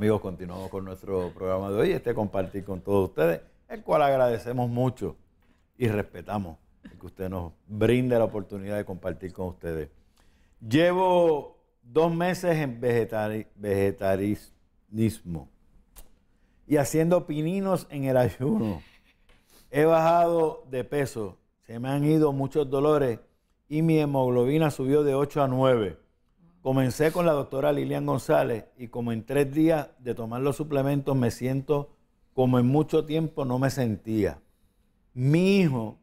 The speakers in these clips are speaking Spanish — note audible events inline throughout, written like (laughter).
Amigos, continuamos con nuestro programa de hoy, este compartir con todos ustedes, el cual agradecemos mucho y respetamos que usted nos brinde la oportunidad de compartir con ustedes. Llevo dos meses en vegetarismo vegetarianismo y haciendo pininos en el ayuno. He bajado de peso, se me han ido muchos dolores y mi hemoglobina subió de 8 a 9. Comencé con la doctora Lilian González y como en tres días de tomar los suplementos me siento como en mucho tiempo no me sentía. Mi hijo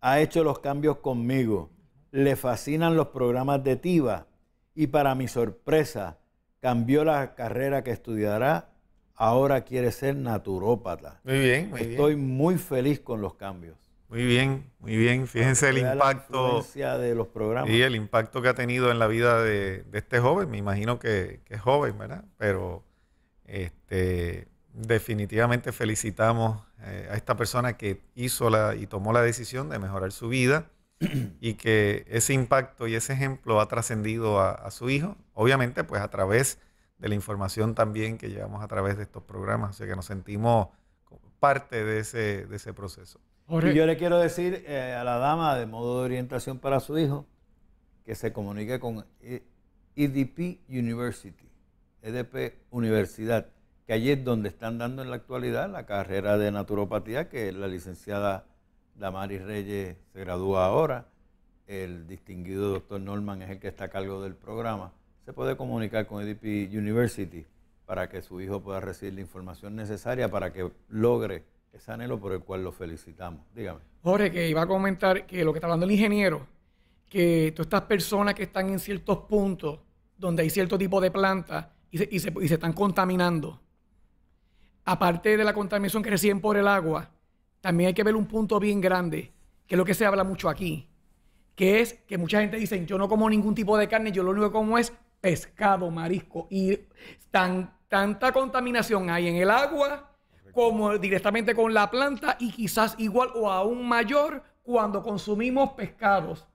ha hecho los cambios conmigo. Le fascinan los programas de TIVA y para mi sorpresa cambió la carrera que estudiará. Ahora quiere ser naturópata. Muy bien, Estoy muy feliz con los cambios. Muy bien, muy bien. Fíjense el impacto. de los programas. Y el impacto que ha tenido en la vida de, este joven. Me imagino que, es joven, ¿verdad? Pero este, definitivamente felicitamos eh, a esta persona que hizo la y tomó la decisión de mejorar su vida (clears throat) y que ese impacto y ese ejemplo ha trascendido a, su hijo. Obviamente, pues a través de la información también que llevamos a través de estos programas. O sea que nos sentimos parte de de ese proceso. Y yo le quiero decir eh, a la dama, de modo de orientación para su hijo, que se comunique con EDP eh, e University, EDP Universidad, que allí es donde están dando en la actualidad la carrera de naturopatía, que la licenciada Damaris Reyes se gradúa ahora, el distinguido doctor Norman es el que está a cargo del programa. Se puede comunicar con EDP University para que su hijo pueda recibir la información necesaria para que logre ese anhelo por el cual lo felicitamos. Dígame. Jorge, que iba a comentar que lo que está hablando el ingeniero, que todas estas personas que están en ciertos puntos donde hay cierto tipo de planta y se, están contaminando, aparte de la contaminación que reciben por el agua, también hay que ver un punto bien grande, que es lo que se habla mucho aquí, que es que mucha gente dice, yo no como ningún tipo de carne, yo lo único que como es pescado, marisco, y tan, tanta contaminación hay en el agua, como directamente con la planta y quizás igual o aún mayor cuando consumimos pescados.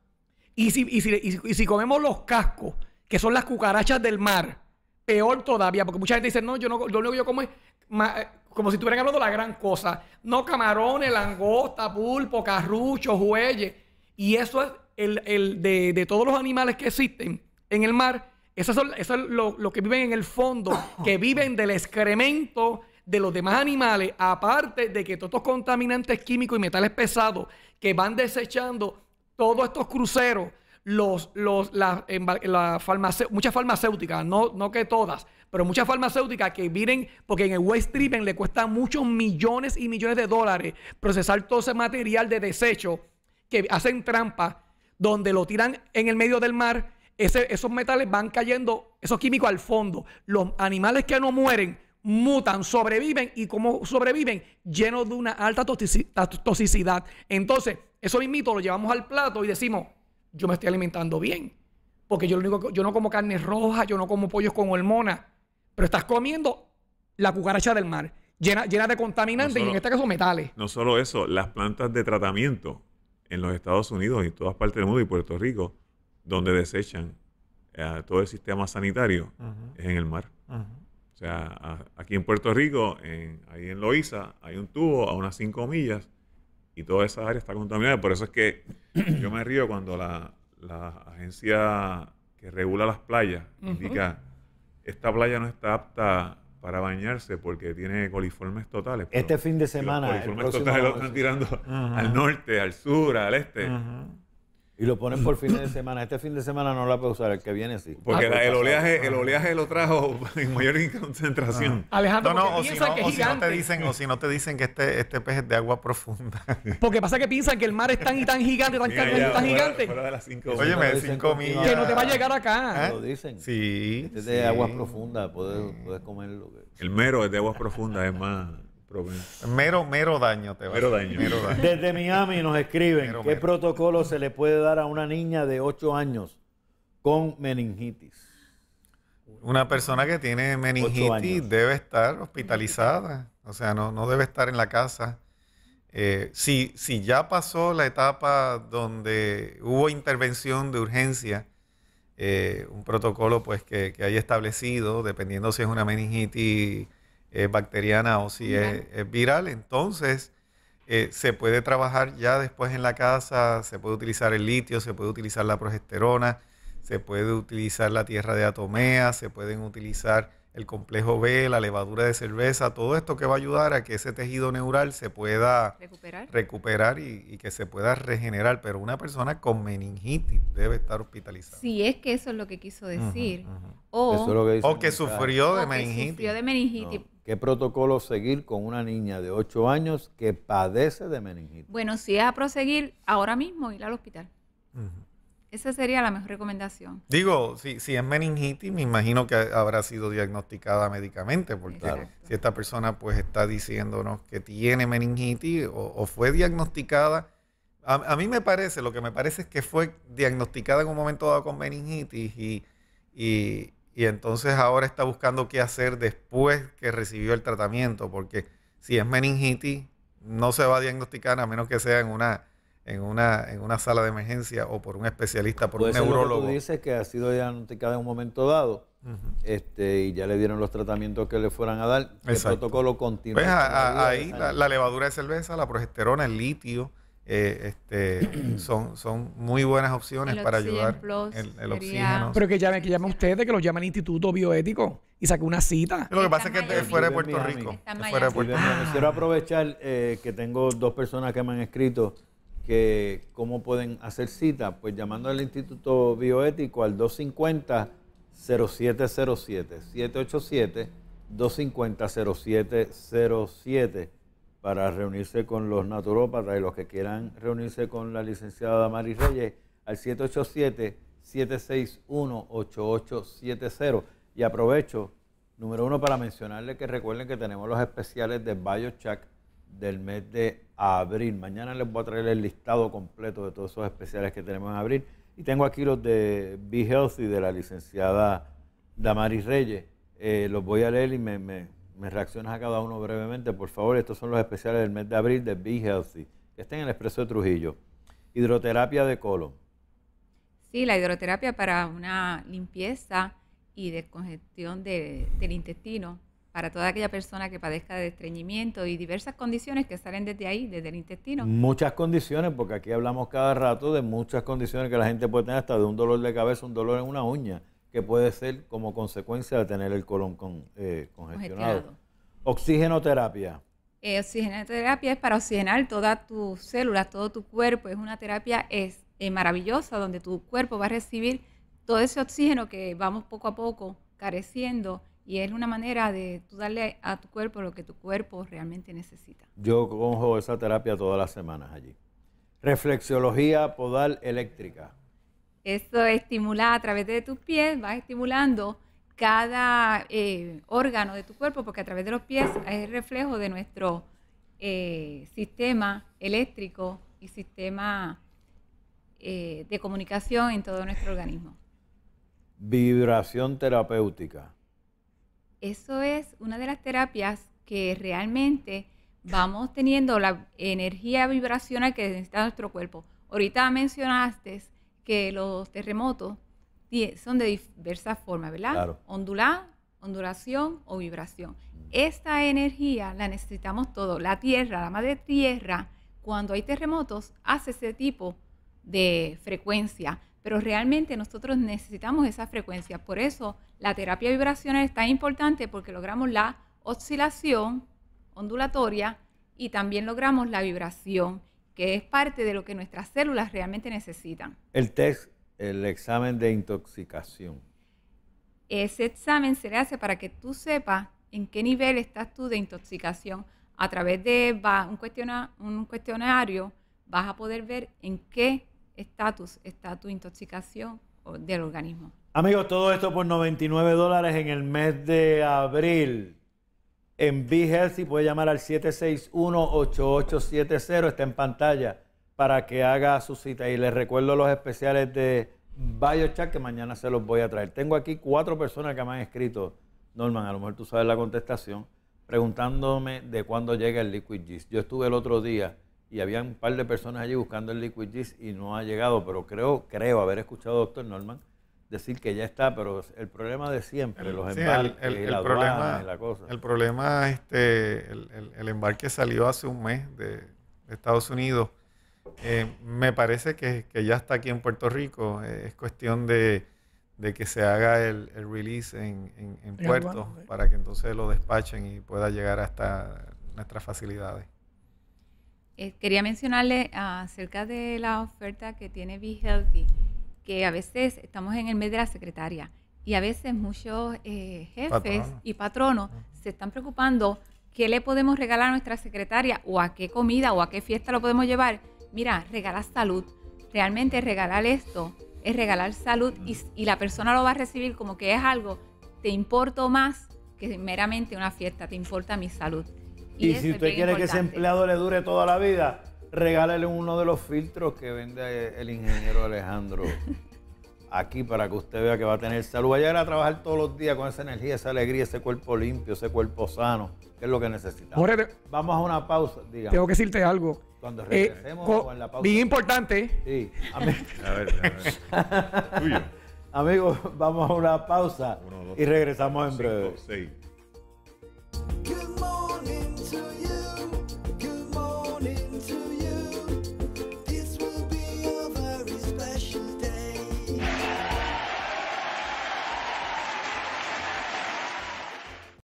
Y si, comemos los cascos, que son las cucarachas del mar, peor todavía, porque mucha gente dice, no, yo no, yo como eh, como si estuvieran hablando de la gran cosa. No camarones, langosta, pulpo, carrucho, jueyes. Y eso es el, de, todos los animales que existen en el mar. Eso es, los lo, lo, que viven en el fondo, que viven del excremento de los demás animales, aparte de que todos estos contaminantes químicos y metales pesados que van desechando todos estos cruceros, los, muchas farmacéuticas, no, que todas, pero muchas farmacéuticas que vienen, porque en el West Stream le cuesta muchos millones y millones de dólares procesar todo ese material de desecho que hacen trampa, donde lo tiran en el medio del mar, esos metales van cayendo, esos químicos al fondo. Los animales que no mueren mutan, sobreviven y cómo sobreviven, llenos de una alta toxicidad. Entonces, eso mismito lo llevamos al plato y decimos, yo me estoy alimentando bien, porque yo, lo único, yo no como carne roja, yo no como pollos con hormonas, pero estás comiendo la cucaracha del mar, llena, llena de contaminantes y en este caso metales. No solo eso, las plantas de tratamiento en los Estados Unidos y en todas partes del mundo y Puerto Rico, donde desechan eh, todo el sistema sanitario, es en el mar. O sea, aquí en Puerto Rico, ahí en Loíza, hay un tubo a unas 5 millas y toda esa área está contaminada. Por eso es que yo me río cuando la, agencia que regula las playas indica esta playa no está apta para bañarse porque tiene coliformes totales. Este fin de semana. coliformes totales lo están tirando al norte, al sur, al este. Y lo ponen por fin de semana. Este fin de semana no la puede usar, el que viene sí. Porque ah, pues el, oleaje, el oleaje lo trajo (laughs) en mayor concentración. Ah. Alejandro, no, no, o, si no, te dicen, o si no te dicen que este, este pez es de agua profunda. (laughs) Porque pasa que piensan que el mar es tan y tan gigante, tan, caro, tan gigante. Oye, me cinco millas. Que no te va a llegar acá. Lo ¿Eh? dicen. Sí. Este es de aguas profundas, puedes, puedes comerlo. El mero es de aguas profundas, es más. Mero, mero daño te va daño. Desde Miami nos escriben qué protocolo se le puede dar a una niña de 8 años con meningitis. Una persona que tiene meningitis debe estar hospitalizada, o sea, no, no debe estar en la casa. Eh, si, si ya pasó la etapa donde hubo intervención de urgencia, eh, un protocolo pues que, que haya establecido, dependiendo si es una meningitis es bacteriana o si es, viral. Entonces, eh, se puede trabajar ya después en la casa, se puede utilizar el litio, se puede utilizar la progesterona, se puede utilizar la tierra de atomea, se pueden utilizar el complejo B, la levadura de cerveza, todo esto que va a ayudar a que ese tejido neural se pueda recuperar, y, que se pueda regenerar. Pero una persona con meningitis debe estar hospitalizada. Si es que eso es lo que quiso decir. O, que o, que sufrió de meningitis. ¿Qué protocolo seguir con una niña de 8 años que padece de meningitis? Bueno, si es a proseguir, ahora mismo ir al hospital. Esa sería la mejor recomendación. Digo, si, es meningitis, me imagino que habrá sido diagnosticada médicamente, porque si esta persona pues está diciéndonos que tiene meningitis o, fue diagnosticada, a, a, mí me parece, lo que me parece es que fue diagnosticada en un momento dado con meningitis y, y, y entonces ahora está buscando qué hacer después que recibió el tratamiento, porque si es meningitis, no se va a diagnosticar a menos que sea en una, en una, en una sala de emergencia o por un especialista, por un neurólogo. Pues lo que tú dices que ha sido diagnosticada en un momento dado este, y ya le dieron los tratamientos que le fueran a dar. El protocolo continúa. Pues, ahí la, levadura de cerveza, la progesterona, el litio, eh, este, (clears throat) son, son muy buenas opciones para ayudar el, oxígeno. Pero que llame, que llame ustedes, que lo llaman Instituto Bioético y saque una cita. Lo que pasa es que es fuera de Puerto Rico. Ah. Quiero aprovechar eh, que tengo dos personas que me han escrito que cómo pueden hacer cita. Pues llamando al Instituto Bioético al 250 0707 787 250 0707 para reunirse con los naturópatas y los que quieran reunirse con la licenciada Mari Reyes al 787-761-8870. Y aprovecho, número uno, para mencionarle que recuerden que tenemos los especiales de BioChack del mes de abril. Mañana les voy a traer el listado completo de todos esos especiales que tenemos en abril. Y tengo aquí los de Be Healthy de la licenciada Damaris Reyes. Eh, los voy a leer y me me reaccionas a cada uno brevemente, por favor. Estos son los especiales del mes de abril de Be Healthy, está en el Expreso de Trujillo. Hidroterapia de colon. Sí, la hidroterapia para una limpieza y descongestión de, del intestino para toda aquella persona que padezca de estreñimiento y diversas condiciones que salen desde ahí, desde el intestino. Muchas condiciones, porque aquí hablamos cada rato de muchas condiciones que la gente puede tener, hasta de un dolor de cabeza, un dolor en una uña que puede ser como consecuencia de tener el colon con, eh, congestionado. Oxigenoterapia. Eh, oxigenoterapia es para oxigenar todas tus células, todo tu cuerpo. Es una terapia es, eh, maravillosa donde tu cuerpo va a recibir todo ese oxígeno que vamos poco a poco careciendo y es una manera de tú darle a tu cuerpo lo que tu cuerpo realmente necesita. Yo cojo esa terapia todas las semanas allí. Reflexología podal eléctrica. Eso estimula a través de tus pies, vas estimulando cada eh, órgano de tu cuerpo, porque a través de los pies es el reflejo de nuestro eh, sistema eléctrico y sistema eh, de comunicación en todo nuestro organismo. Vibración terapéutica. Eso es una de las terapias que realmente vamos teniendo la energía vibracional que necesita nuestro cuerpo. Ahorita mencionaste que los terremotos son de diversas formas, ¿verdad? Claro. Ondular, ondulación o vibración. Mm. Esta energía la necesitamos todos. La tierra, la madre tierra, cuando hay terremotos, hace ese tipo de frecuencia. Pero realmente nosotros necesitamos esa frecuencia. Por eso la terapia vibracional es tan importante porque logramos la oscilación ondulatoria y también logramos la vibración que es parte de lo que nuestras células realmente necesitan. El test, el examen de intoxicación. Ese examen se le hace para que tú sepas en qué nivel estás tú de intoxicación. A través de un, un cuestionario vas a poder ver en qué estatus está tu intoxicación del organismo. Amigos, todo esto por 99 dólares en el mes de abril en Be Healthy. Puede llamar al 761-8870, está en pantalla, para que haga su cita. Y les recuerdo los especiales de BioChat que mañana se los voy a traer. Tengo aquí cuatro personas que me han escrito, Norman, a lo mejor tú sabes la contestación, preguntándome de cuándo llega el Liquid Gis. Yo estuve el otro día y había un par de personas allí buscando el Liquid Gis y no ha llegado, pero creo, creo haber escuchado, doctor Norman, decir que ya está, pero el problema de siempre, el, los embarques, el, problema, la cosa. El problema, este, el, embarque salió hace un mes de, Estados Unidos. Eh, me parece que, ya está aquí en Puerto Rico. Eh, es cuestión de, que se haga el, release en, en, para que entonces lo despachen y pueda llegar hasta nuestras facilidades. Eh, quería mencionarle acerca de la oferta que tiene Be Healthy que a veces estamos en el mes de la secretaria y a veces muchos eh, jefes y patronos se están preocupando qué le podemos regalar a nuestra secretaria o a qué comida o a qué fiesta lo podemos llevar. Mira, regala salud. Realmente regalar esto es regalar salud y, la persona lo va a recibir como que es algo, te importo más que meramente una fiesta, te importa mi salud. Y, si usted quiere que ese empleado le dure toda la vida, regálale uno de los filtros que vende el ingeniero Alejandro (laughs) aquí para que usted vea que va a tener salud. Vaya a, trabajar todos los días con esa energía, esa alegría, ese cuerpo limpio, ese cuerpo sano, que es lo que necesita Vamos a una pausa, Tengo que decirte algo. Cuando eh, regresemos Bien importante. ¿eh? Sí. a ver, a (laughs) Amigos, vamos a una pausa y regresamos en breve.